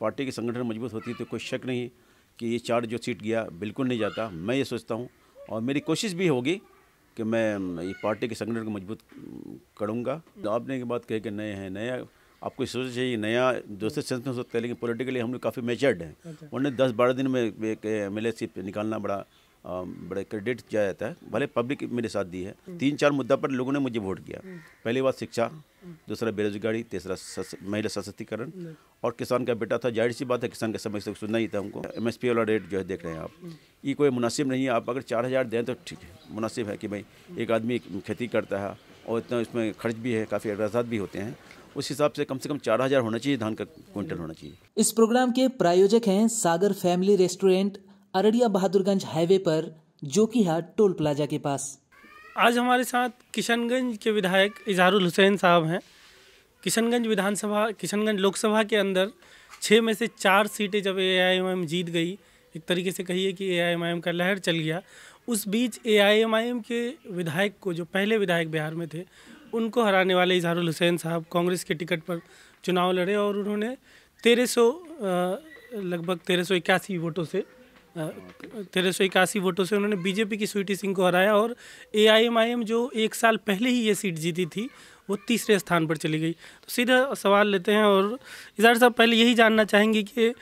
Party के संगठन मजबूत होती तो कोई शक नहीं कि ये चार जो सीट गया बिल्कुल नहीं जाता मैं ये सोचता हूँ और मेरी कोशिश भी होगी कि मैं ये पार्टी के संगठन को मजबूत करूँगा तो आपने के बात कही कि नए हैं नया आपको सोचना चाहिए नया दूसरे सेंस में सोचते हैं लेकिन पॉलिटिकली हम लोग काफ़ी मेचर्ड हैं अच्छा। उन्हें दस बारह दिन में एक एम एल निकालना बड़ा बड़े क्रेडिट दिया जाता है भले पब्लिक मेरे साथ दी है हम्म। तीन चार मुद्दा पर लोगों ने मुझे वोट किया हम्म। पहली बात शिक्षा हम्म। दूसरा बेरोजगारी तीसरा महिला सशक्तिकरण और किसान का बेटा था जाहिर सी बात है किसान का से सुनना ही था हमको एम एस पी वाला रेट जो है देख रहे हैं आप ये कोई मुनासिब नहीं है आप अगर चार हज़ार दें तो ठीक है मुनासिब है कि भाई एक आदमी खेती करता है और इतना इसमें खर्च भी है काफ़ी एडवाजात भी होते हैं उस हिसाब से कम से कम चार हज़ार होना चाहिए धान का क्विंटल होना चाहिए इस प्रोग्राम के प्रायोजक हैं Sagar family restaurant Araria Bahadurganj highway पर है टोल प्लाजा के पास आज हमारे साथ किशनगंज के विधायक इजहारुल हुसैन साहब हैं किशनगंज विधानसभा किशनगंज लोकसभा के अंदर छः में से चार सीटें जब ए जीत गई एक तरीके से कहिए कि ए का लहर चल गया उस बीच ए के विधायक को जो पहले विधायक बिहार में थे उनको हराने वाले इजहारुल हुसैन साहब कांग्रेस के टिकट पर चुनाव लड़े और उन्होंने तेरह सौ लगभग तेरह सौ इक्यासी वोटों से तेरह सौ इक्यासी वोटों से उन्होंने बीजेपी की स्वीटी सिंह को हराया और एआईएमआईएम जो एक साल पहले ही ये सीट जीती थी वो तीसरे स्थान पर चली गई तो सीधा सवाल लेते हैं और इजार साहब पहले यही जानना चाहेंगे कि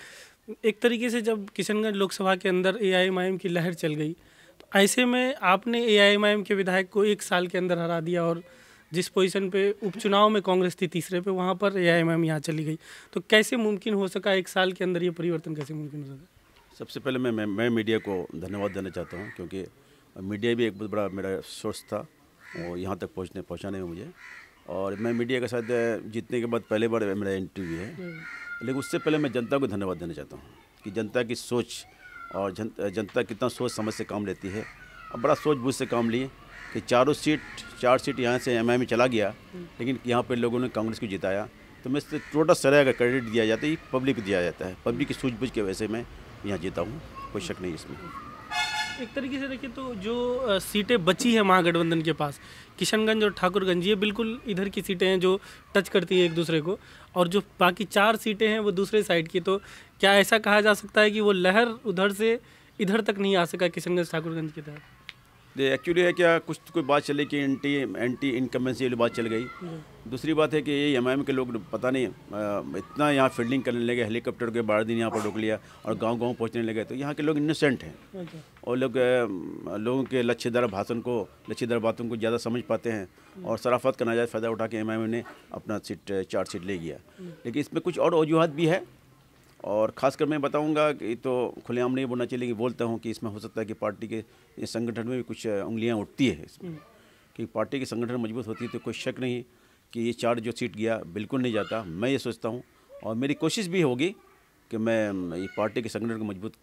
एक तरीके से जब किशनगंज लोकसभा के अंदर एआईएमआईएम की लहर चल गई तो ऐसे में आपने एआईएमआईएम के विधायक को एक साल के अंदर हरा दिया और जिस पोजीशन पे उपचुनाव में कांग्रेस थी तीसरे पे वहाँ पर ए एम यहाँ चली गई तो कैसे मुमकिन हो सका एक साल के अंदर ये परिवर्तन कैसे मुमकिन हो सका सबसे पहले मैं मैं, मैं मीडिया को धन्यवाद देना चाहता हूँ क्योंकि मीडिया भी एक बहुत बड़ा मेरा सोर्स था और यहाँ तक पहुँचने पहुँचाने में मुझे और मैं मीडिया के साथ जीतने के बाद पहले बार मेरा इंटरव्यू है लेकिन उससे पहले मैं जनता को धन्यवाद देना चाहता हूँ कि जनता की सोच और जन, जनता कितना सोच समझ से काम लेती है अब बड़ा सोच बूझ से काम लिए कि चारों सीट चार सीट यहाँ से एम में चला गया लेकिन यहाँ पर लोगों ने कांग्रेस को जिताया तो मैं इससे टोटल सराय का क्रेडिट दिया जाता है पब्लिक दिया जाता है पब्लिक की सूझबूझ के वैसे में यहाँ जीता हूँ कोई शक नहीं इसमें एक तरीके से देखिए तो जो सीटें बची हैं महागठबंधन के पास किशनगंज और ठाकुरगंज ये बिल्कुल इधर की सीटें हैं जो टच करती हैं एक दूसरे को और जो बाकी चार सीटें हैं वो दूसरे साइड की तो क्या ऐसा कहा जा सकता है कि वो लहर उधर से इधर तक नहीं आ सका किशनगंज ठाकुरगंज की तरफ एक्चुअली है क्या कुछ तो कोई बात चली कि एंटी एंटी इनकम्बेंसी वाली बात चल गई हम्म। दूसरी बात है कि ये एम के लोग पता नहीं इतना यहाँ फील्डिंग करने लगे हेलीकॉप्टर के बारह दिन यहाँ पर रोक लिया और गांव गांव पहुँचने लगे तो यहाँ के लोग इनोसेंट हैं अच्छा। और लोग लोगों के लच्छेदार भाषण को लच्छेदार बातों को ज़्यादा समझ पाते हैं हम्म। और सराफत का नाजायज़ फ़ायदा उठा के एम ने अपना सीट चार सीट ले गया हम्म। लेकिन इसमें कुछ और वजूहत भी है और ख़ासकर मैं बताऊंगा कि तो खुलेआम नहीं बोलना चाहिए लेकिन बोलता हूँ कि इसमें हो सकता है कि पार्टी के संगठन में भी कुछ उंगलियाँ उठती है इसमें हम्म। कि पार्टी के संगठन मजबूत होती है तो कोई शक नहीं कि ये चार जो सीट गया बिल्कुल नहीं जाता मैं ये सोचता हूँ और मेरी कोशिश भी होगी कि मैं ये पार्टी के संगठन को मजबूत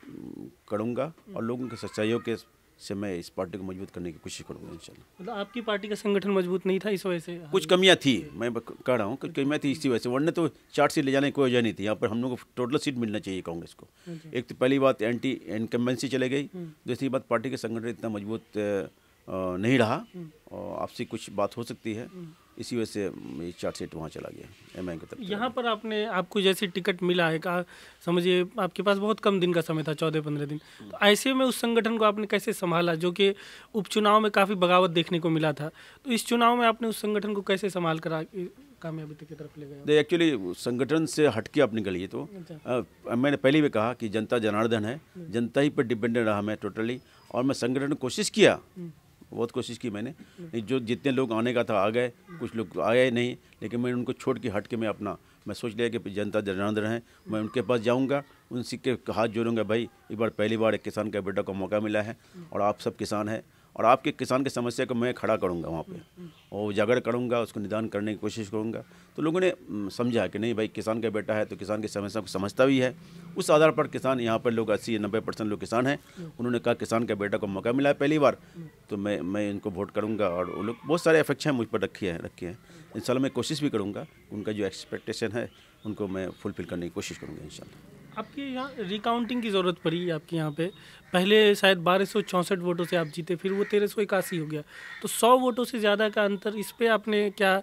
करूँगा और लोगों के सहयोग के से मैं इस पार्टी को मजबूत करने की कोशिश करूँगा इंशाल्लाह मतलब आपकी पार्टी का संगठन मजबूत नहीं था इस वजह से कुछ कमियाँ थी मैं कह रहा हूँ कि मैं थी इसी वजह से वरने तो चार सीट ले जाने की कोई वजह नहीं थी यहाँ पर हम लोग को टोटल सीट मिलना चाहिए कांग्रेस को अच्छा। एक तो पहली बात एंटी इनकम्बेंसी चले गई हम्म। दूसरी बात पार्टी का संगठन इतना मजबूत नहीं रहा हम्म। आपसी कुछ बात हो सकती है हम्म। इसी वजह से चार्ट हम्म, सीट वहाँ चला गया एम की तरफ यहाँ पर आपने आपको जैसे टिकट मिला है कहा समझिए आपके पास बहुत कम दिन का समय था चौदह पंद्रह दिन हम्म। तो ऐसे में उस संगठन को आपने कैसे संभाला जो कि उपचुनाव में काफ़ी बगावत देखने को मिला था तो इस चुनाव में आपने उस संगठन को कैसे संभाल कर कामयाबी की तरफ ले गया एक्चुअली संगठन से हटके आप निकलिए तो अच्छा। मैंने पहले भी कहा कि जनता जनार्दन है हम्म। जनता ही पर डिपेंडेंट रहा मैं टोटली और मैं संगठन कोशिश किया बहुत कोशिश की मैंने जो जितने लोग आने का था आ गए कुछ लोग आए नहीं लेकिन मैंने उनको छोड़ के हट के मैं अपना मैं सोच लिया कि जनता जनार्दन है मैं उनके पास जाऊँगा उनसे के हाथ जोड़ूंगा भाई इस बार पहली बार एक किसान का बेटा को मौका मिला है और आप सब किसान हैं और आपके किसान की समस्या को मैं खड़ा करूँगा वहाँ पे और उजागर करूँगा उसको निदान करने की कोशिश करूँगा तो लोगों ने समझा कि नहीं भाई किसान का बेटा है तो किसान की समस्या को समझता भी है उस आधार पर किसान यहाँ पर लोग अस्सी नब्बे परसेंट लोग किसान हैं उन्होंने कहा किसान के बेटा को मौका मिला है पहली बार तो मैं मैं इनको वोट करूँगा और वो लोग बहुत सारे अफेक्शन मुझ पर रखी है रखी हैं इन मैं कोशिश भी करूँगा उनका जो एक्सपेक्टेशन है उनको मैं फुलफिल करने की कोशिश करूँगा इन आपके यहाँ रिकाउंटिंग की ज़रूरत पड़ी आपके यहाँ पे पहले शायद बारह सौ चौंसठ वोटों से आप जीते फिर वो तेरह सौ इक्यासी हो गया तो सौ वोटों से ज़्यादा का अंतर इस पर आपने क्या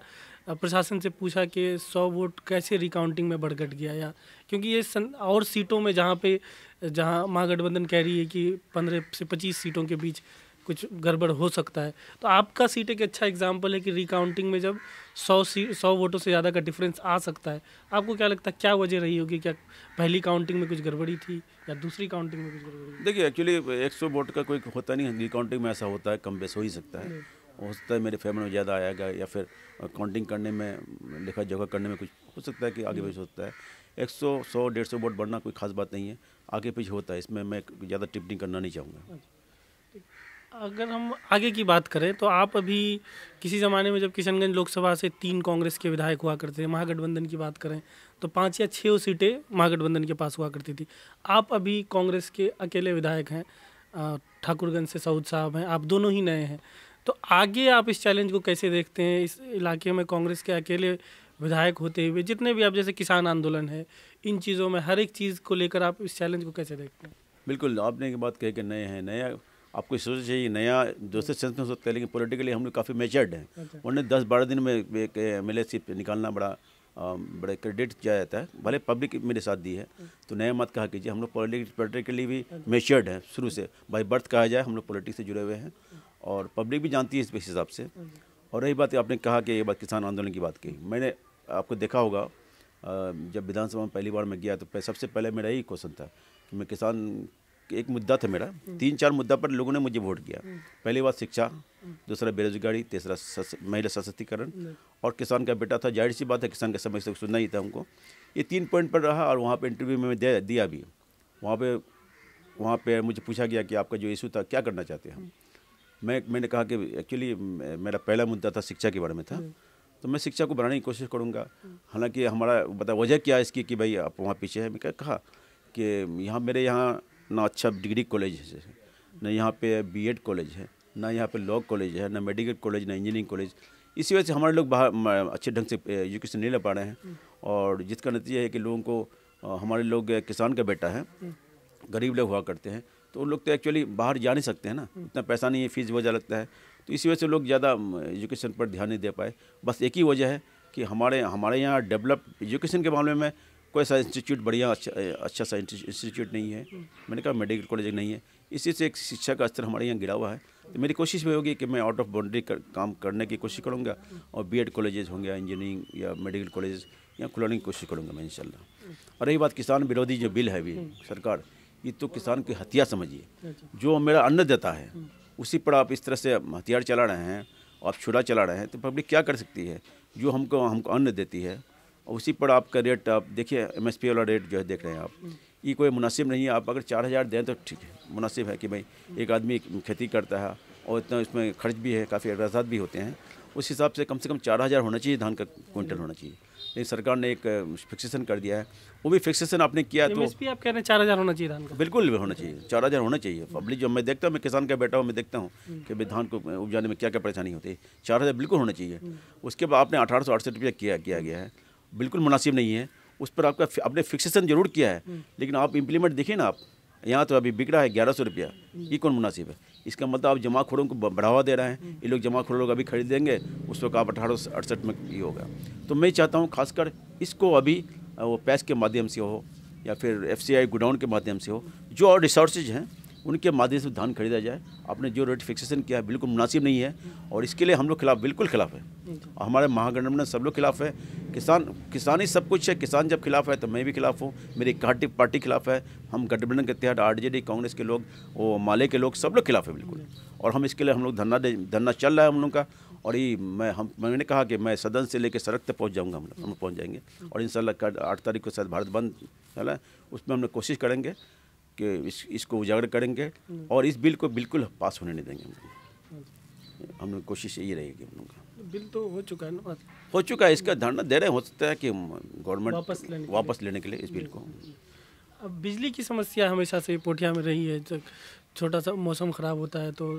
प्रशासन से पूछा कि सौ वोट कैसे रिकाउंटिंग में बढ़ घट गया या क्योंकि ये सन और सीटों में जहाँ पे जहाँ महागठबंधन कह रही है कि पंद्रह से पच्चीस सीटों के बीच कुछ गड़बड़ हो सकता है तो आपका सीट एक अच्छा एग्जाम्पल है कि रिकाउंटिंग में जब सौ सीट सौ वोटों से ज़्यादा का डिफरेंस आ सकता है आपको क्या लगता है क्या वजह रही होगी क्या पहली काउंटिंग में कुछ गड़बड़ी थी या दूसरी काउंटिंग में कुछ गड़बड़ी देखिए एक्चुअली एक सौ वोट का कोई होता नहीं रिकाउंटिंग में ऐसा होता है कम बेस हो ही सकता है हम्म। हो सकता है मेरे फेवर में ज़्यादा आएगा या फिर काउंटिंग करने में लिखा जगह करने में कुछ हो सकता है कि आगे हम्म। पीछे होता है एक सौ सौ डेढ़ सौ वोट बढ़ना कोई खास बात नहीं है आगे पीछे होता है इसमें मैं ज़्यादा टिप्पणी करना नहीं चाहूँगा अच्छा। अगर हम आगे की बात करें तो आप अभी किसी ज़माने में जब किशनगंज लोकसभा से तीन कांग्रेस के विधायक हुआ करते थे महागठबंधन की बात करें तो पाँच या छः सीटें महागठबंधन के पास हुआ करती थी आप अभी कांग्रेस के अकेले विधायक हैं ठाकुरगंज से सऊद साहब हैं आप दोनों ही नए हैं तो आगे आप इस चैलेंज को कैसे देखते हैं इस इलाके में कांग्रेस के अकेले विधायक होते हुए जितने भी आप जैसे किसान आंदोलन है इन चीज़ों में हर एक चीज़ को लेकर आप इस चैलेंज को कैसे देखते हैं बिल्कुल आपने एक बात कह के नए हैं नया आपको सोचना चाहिए नया दूसरे सेंस में सोचते हैं लेकिन पोलिटिकली हम लोग काफ़ी मेचर्ड हैं उन्होंने दस बारह दिन में एक एम एल निकालना बड़ा बड़े क्रेडिट किया जाता है भले पब्लिक मेरे साथ दी है तो नया मत कहा कीजिए हम लोग पोलिटिकली भी मेचर्ड अच्छा। हैं शुरू से बाई बर्थ कहा जाए हम लोग पॉलिटिक्स से जुड़े हुए हैं और पब्लिक भी जानती है इस हिसाब से अच्छा। और रही बात आपने कहा कि ये बात किसान आंदोलन की बात कही मैंने आपको देखा होगा जब विधानसभा में पहली बार मैं गया तो सबसे पहले मेरा यही क्वेश्चन था कि मैं किसान एक मुद्दा था मेरा तीन चार मुद्दा पर लोगों ने मुझे वोट किया पहली बात शिक्षा दूसरा बेरोजगारी तीसरा महिला सशक्तिकरण और किसान का बेटा था जाहिर सी बात है किसान का समस्या सुनना ही था हमको ये तीन पॉइंट पर रहा और वहाँ पर इंटरव्यू में दे दिया भी वहाँ पर वहाँ पर मुझे पूछा गया कि आपका जो इशू था क्या करना चाहते हैं हम मैं मैंने कहा कि एक्चुअली मेरा पहला मुद्दा था शिक्षा के बारे में था तो मैं शिक्षा को बढ़ाने की कोशिश करूँगा हालांकि हमारा बता वजह क्या है इसकी कि भाई आप वहाँ पीछे हैं मैं कहा कि यहाँ मेरे यहाँ ना अच्छा डिग्री कॉलेज है ना यहाँ पे बीएड कॉलेज है ना यहाँ पे लॉ कॉलेज है ना मेडिकल कॉलेज ना इंजीनियरिंग कॉलेज इसी वजह से हमारे लोग बाहर अच्छे ढंग से एजुकेशन नहीं ले पा रहे हैं और जिसका नतीजा है कि लोगों को हमारे लोग किसान का बेटा है गरीब लोग हुआ करते हैं तो उन लोग तो एक्चुअली बाहर जा नहीं सकते हैं ना इतना पैसा नहीं है फीस वजह लगता है तो इसी वजह से लोग ज़्यादा एजुकेशन पर ध्यान नहीं दे पाए बस एक ही वजह है कि हमारे हमारे यहाँ डेवलप एजुकेशन के मामले में कोई ऐसा इंस्टीट्यूट बढ़िया अच्छा अच्छा सा इंस्टीट्यूट नहीं है मैंने कहा मेडिकल कॉलेज नहीं है इसी से एक शिक्षा का स्तर हमारे यहाँ गिरा हुआ है तो मेरी कोशिश भी होगी कि मैं आउट ऑफ बाउंड्री कर, काम करने की कोशिश करूँगा और बीएड कॉलेजेस होंगे इंजीनियरिंग या मेडिकल कॉलेज यहाँ खुलाने की कोशिश करूँगा मैं इन और रही बात किसान विरोधी जो बिल है अभी सरकार ये तो किसान की हथियार समझिए जो मेरा अन्न देता है उसी पर आप इस तरह से हथियार चला रहे हैं आप छुरा चला रहे हैं तो पब्लिक क्या कर सकती है जो हमको हमको अन्न देती है और उसी पर आपका रेट आप देखिए एम एस पी वाला रेट जो है देख रहे हैं आप ये कोई मुनासिब नहीं है आप अगर चार हज़ार दें तो ठीक है मुनासिब है कि भाई एक आदमी खेती करता है और इतना इसमें खर्च भी है काफ़ी अगराजात भी होते हैं उस हिसाब से कम से कम चार हज़ार होना चाहिए धान का क्विंटल होना चाहिए लेकिन सरकार ने एक फिक्सेशन कर दिया है वो भी फिक्सेशन आपने किया तो आप कह रहे हैं चार हज़ार होना चाहिए धान का बिल्कुल होना चाहिए चार हज़ार होना चाहिए पब्लिक जो मैं देखता हूँ मैं किसान का बेटा हूँ मैं देखता हूँ कि भाई धान को उपजाने में क्या क्या परेशानी होती है चार हज़ार बिल्कुल होना चाहिए हम्म। उसके बाद आपने अठारह सौ अड़सठ रुपया किया गया है बिल्कुल मुनासिब नहीं है उस पर आपका आपने फिक्सेशन जरूर किया है हम्म। लेकिन आप इम्प्लीमेंट देखिए ना आप यहाँ तो अभी बिक रहा है ग्यारह सौ रुपया ये कौन मुनासिब है इसका मतलब आप जमा खोड़ों को बढ़ावा दे रहे हैं हम्म। ये लोग जमा खोर लोग अभी खरीदेंगे उस वक्त आप अठारह सौ अड़सठ में ये होगा तो मैं चाहता हूँ खासकर इसको अभी वो पैस के माध्यम से हो या फिर एफ सी गोडाउन के माध्यम से हो जो और रिसोर्सेज हैं उनके माध्यम से धान खरीदा जाए आपने जो रेट फिक्सेशन किया है बिल्कुल मुनासिब नहीं है और इसके लिए हम लोग खिलाफ बिल्कुल खिलाफ है और हमारे महागठबंधन सब लोग खिलाफ है किसान किसान ही सब कुछ है किसान जब खिलाफ है तो मैं भी खिलाफ हूँ मेरी घाटी पार्टी खिलाफ है हम गठबंधन के तहत आरजेडी कांग्रेस के लोग वो माले के लोग सब लोग खिलाफ है बिल्कुल और हम इसके लिए हम लोग धरना धरना चल रहा है हम लोग का और ये मैं हम मैंने कहा कि मैं सदन से लेकर सड़क तक पहुँच जाऊँगा हम लोग हम पहुँच जाएंगे और इन शाला आठ तारीख को शायद भारत बंद है उसमें हम लोग कोशिश करेंगे कि इस, इसको उजागर करेंगे और इस बिल को बिल्कुल पास होने नहीं देंगे हम लोग कोशिश यही रहेगी हम लोग तो बिल तो हो चुका है ना हो चुका है इसका धरना दे रहे हो सकता है कि गवर्नमेंट वापस लेने वापस लेने के लिए इस बिल को हम्म। अब बिजली की समस्या हमेशा से पोटिया में रही है जब छोटा सा मौसम ख़राब होता है तो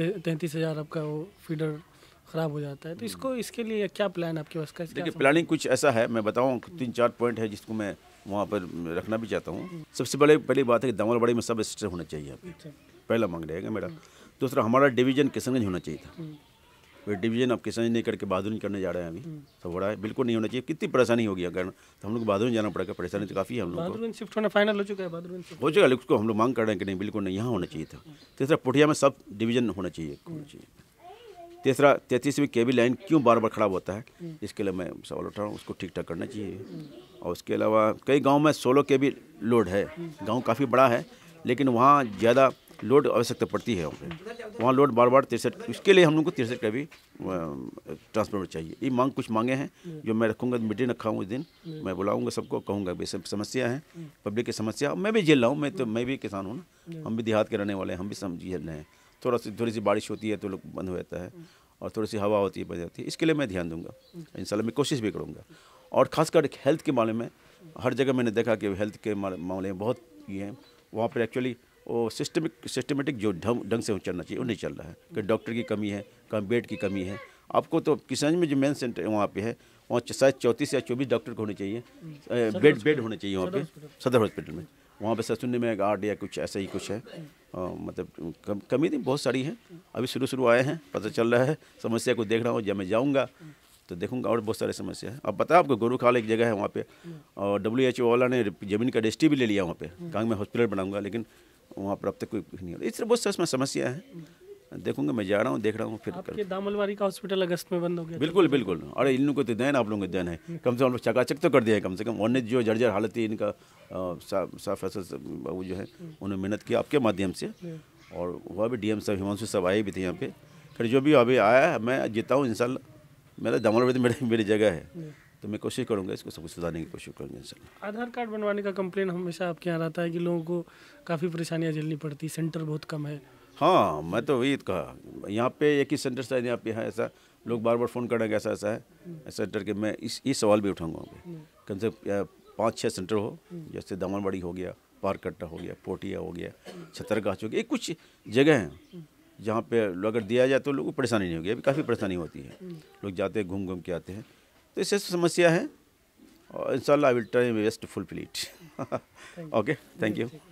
तैंतीस हज़ार आपका वो फीडर ख़राब हो जाता है तो इसको हम्म। इसके लिए क्या प्लान आपके पास का देखिए प्लानिंग कुछ ऐसा है मैं बताऊँ तीन चार पॉइंट है जिसको मैं वहाँ पर रखना भी चाहता हूँ हम्म। सबसे पहले पहली बात है कि दमोलबाड़ी में सब रजिस्टर होना चाहिए अभी अच्छा। पहला मांग रहेगा मेरा हम्म। दूसरा हमारा डिवीज़न किशनगंज होना चाहिए था वे डिवीज़न आप किशनगंज नहीं करके बहादुरगंज करने जा रहे हैं अभी सब हो रहा है बिल्कुल नहीं होना चाहिए कितनी परेशानी होगी अगर तो हम लोग बहादुरगंज जाना पड़ेगा परेशानी तो काफ़ी है हम लोग शिफ्ट होना फाइनल हो चुका है हो चुका है उसको हम लोग मांग कर रहे हैं कि नहीं बिल्कुल नहीं यहाँ होना चाहिए था तीसरा पुठिया में सब डिवीज़न होना चाहिए होना चाहिए तीसरा तैतीसवीं केबी लाइन क्यों बार बार खराब होता है इसके लिए मैं सवाल उठा रहा हूँ उसको ठीक ठाक करना चाहिए और उसके अलावा कई गाँव में सोलह के भी लोड है गाँव काफ़ी बड़ा है लेकिन वहाँ ज़्यादा लोड आवश्यकता पड़ती है हमें वहाँ लोड बार बार तिरसठ उसके लिए हम लोग को तिरसठ का भी ट्रांसफॉर्मर चाहिए ये मांग कुछ मांगे हैं जो मैं रखूँगा मीटिंग रखा हूँ उस दिन मैं बुलाऊँगा सबको कहूँगा भी सब समस्या है पब्लिक की समस्या मैं भी झेल रहा हूँ मैं तो मैं भी किसान हूँ ना हम भी देहात के रहने वाले हैं हम भी समझ झेल रहे हैं थोड़ा सी थोड़ी सी बारिश होती है तो लोग बंद हो जाता है और थोड़ी सी हवा होती है बंद जाती है इसके लिए मैं ध्यान दूंगा शाला मैं कोशिश भी करूँगा और ख़ासकर हेल्थ के मामले में हर जगह मैंने देखा कि हेल्थ के मामले में बहुत ये हैं वहाँ पर एक्चुअली वो सिस्टमिक सिस्टमेटिक जो ढंग से चलना चाहिए वो नहीं चल रहा है कि डॉक्टर की कमी है कम बेड की कमी है आपको तो किसान में जो मेन सेंटर वहाँ पे है वहाँ शायद चौंतीस या चौबीस डॉक्टर को होने चाहिए बेड हम्म। बेड होने चाहिए वहाँ पे सदर हॉस्पिटल में वहाँ पे सचुन्नी में गार्ड या कुछ ऐसा ही कुछ है आ, हाँ, मतलब कम, कमी थी बहुत सारी हैं अभी शुरू शुरू आए हैं पता चल रहा है समस्या को देख रहा हूँ जब मैं जाऊँगा तो देखूंगा और बहुत सारी समस्या है अब बताओ आपको गुरु खाल एक जगह है वहाँ पे और डब्ल्यू एच ओ वाला ने जमीन का डिस्ट्री भी ले लिया वहाँ पे कहाँ मैं हॉस्पिटल बनाऊँगा लेकिन वहाँ पर अब तक कोई नहीं हो इस तरह बहुत सारी समस्या हैं देखूंगा मैं जा रहा हूँ देख रहा हूँ फिर आपके दामलवारी का हॉस्पिटल अगस्त में बंद हो गया बिल्कुल बिल्कुल अरे इन लोगों को तो देन आप लोगों को देन है हम्म। कम से कम चकाचक तो कर दिया है कम से कम अन्य जो जर्जर हालत थी इनका साफ ऐसा बाबू जो है हम्म। उन्होंने मेहनत की आपके माध्यम से हम्म। और वह भी एम साहब हिमांशु साहब आए भी थे यहाँ पे फिर जो भी अभी आया है मैं जीता हूँ इन मेरा दामलवारी तो मेरी मेरी जगह है तो मैं कोशिश करूँगा इसको सब कुछ सुधारने की कोशिश करूंगा इन आधार कार्ड बनवाने का कंप्लेन हमेशा आपके यहाँ रहता है कि लोगों को काफ़ी परेशानियाँ झेलनी पड़ती सेंटर बहुत कम है हाँ मैं तो वही कहा यहाँ पे एक ही सेंटर शायद यहाँ पे है ऐसा लोग बार बार फ़ोन करेंगे ऐसा ऐसा है सेंटर के मैं इस ये सवाल भी उठाऊंगा हम्म। कम से पाँच छः सेंटर हो हम्म। जैसे दामनबाड़ी हो गया पारकट्टा हो गया पोटिया हो गया छतरगाछ हो गया ये कुछ जगह हैं हम्म। जहाँ पे अगर दिया जाए तो लोगों को परेशानी नहीं होगी अभी काफ़ी परेशानी होती है लोग जाते हैं घूम घूम के आते हैं तो इससे समस्या है और इन शाला I will try best fulfil it okay thank you